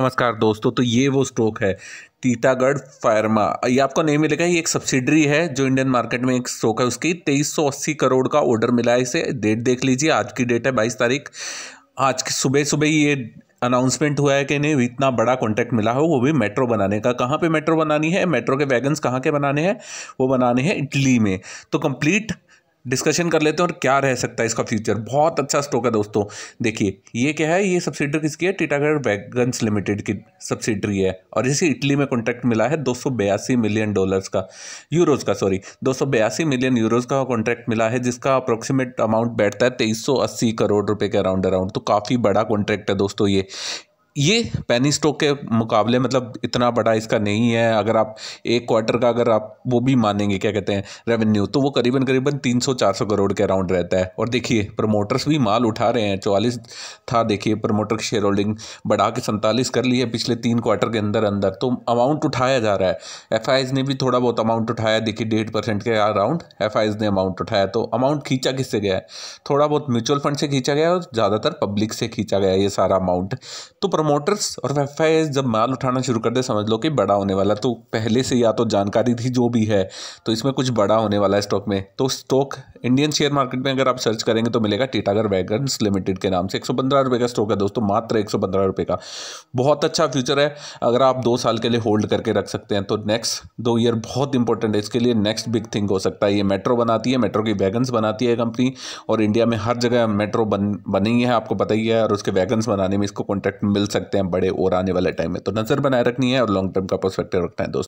नमस्कार दोस्तों तो ये वो स्टॉक है टीटागढ़ फार्मा ये आपको नहीं मिलेगा ये एक सब्सिडरी है जो इंडियन मार्केट में एक स्टॉक है उसकी तेईस सौ अस्सी करोड़ का ऑर्डर मिला है इसे डेट देख लीजिए आज की डेट है बाईस तारीख आज की सुबह सुबह ये अनाउंसमेंट हुआ है कि इन्हें इतना बड़ा कॉन्ट्रैक्ट मिला हो वो भी मेट्रो बनाने का कहाँ पे मेट्रो बनानी है मेट्रो के वैगन्स कहाँ के बनाने हैं वो बनाने हैं इटली में तो कंप्लीट डिस्कशन कर लेते हैं और क्या रह सकता है इसका फ्यूचर बहुत अच्छा स्टॉक है दोस्तों देखिए ये क्या है ये सब्सिडरी किसकी है टीटागढ़ वैगन्स लिमिटेड की सब्सिडरी है और इसे इटली में कॉन्ट्रैक्ट मिला है दो मिलियन डॉलर्स का यूरोज़ का सॉरी दो मिलियन यूरोज़ का कॉन्ट्रैक्ट मिला है जिसका अप्रोक्सीमेट अमाउंट बैठता है तेईस करोड़ रुपये के अराउंड अराउंड तो काफ़ी बड़ा कॉन्ट्रैक्ट है दोस्तों ये ये पेनी स्टॉक के मुकाबले मतलब इतना बड़ा इसका नहीं है अगर आप एक क्वार्टर का अगर आप वो भी मानेंगे क्या कहते हैं रेवेन्यू तो वो करीबन करीबन 300-400 करोड़ के अराउंड रहता है और देखिए प्रमोटर्स भी माल उठा रहे हैं चौवालीस था देखिए प्रमोटर की शेयर होल्डिंग बढ़ा के सैंतालीस कर ली है पिछले तीन क्वार्टर के अंदर अंदर तो अमाउंट उठाया जा रहा है एफ ने भी थोड़ा बहुत अमाउंट उठाया देखिए डेढ़ परसेंट के अराउंड एफ ने अमाउंट उठाया तो अमाउंट खींचा किससे गया है थोड़ा बहुत म्यूचुअल फंड से खींचा गया और ज़्यादातर पब्लिक से खींचा गया ये सारा अमाउंट तो प्रमोटर्स और एफ जब माल उठाना शुरू कर दे समझ लो कि बड़ा होने वाला तो पहले से या तो जानकारी थी जो भी है तो इसमें कुछ बड़ा होने वाला है स्टॉक में तो स्टॉक इंडियन शेयर मार्केट में अगर आप सर्च करेंगे तो मिलेगा टीटागर वैगन लिमिटेड के नाम से एक सौ का स्टॉक है दोस्तों मात्र एक सौ का बहुत अच्छा फ्यूचर है अगर आप दो साल के लिए होल्ड करके रख सकते हैं तो नेक्स्ट दो ईयर बहुत इंपॉर्टेंट है इसके लिए नेक्स्ट बिग थिंग हो सकता है ये मेट्रो बनाती है मेट्रो की वैगन्स बनाती है कंपनी और इंडिया में हर जगह मेट्रो बन बनी है आपको पता ही है और उसके वैगन्स बनाने में इसको कॉन्ट्रैक्ट मिल सकते हैं बड़े और आने वाले टाइम में तो नज़र बनाए रखनी है और लॉन्ग टर्म का प्रोस्पेक्टिव रखना है दोस्तों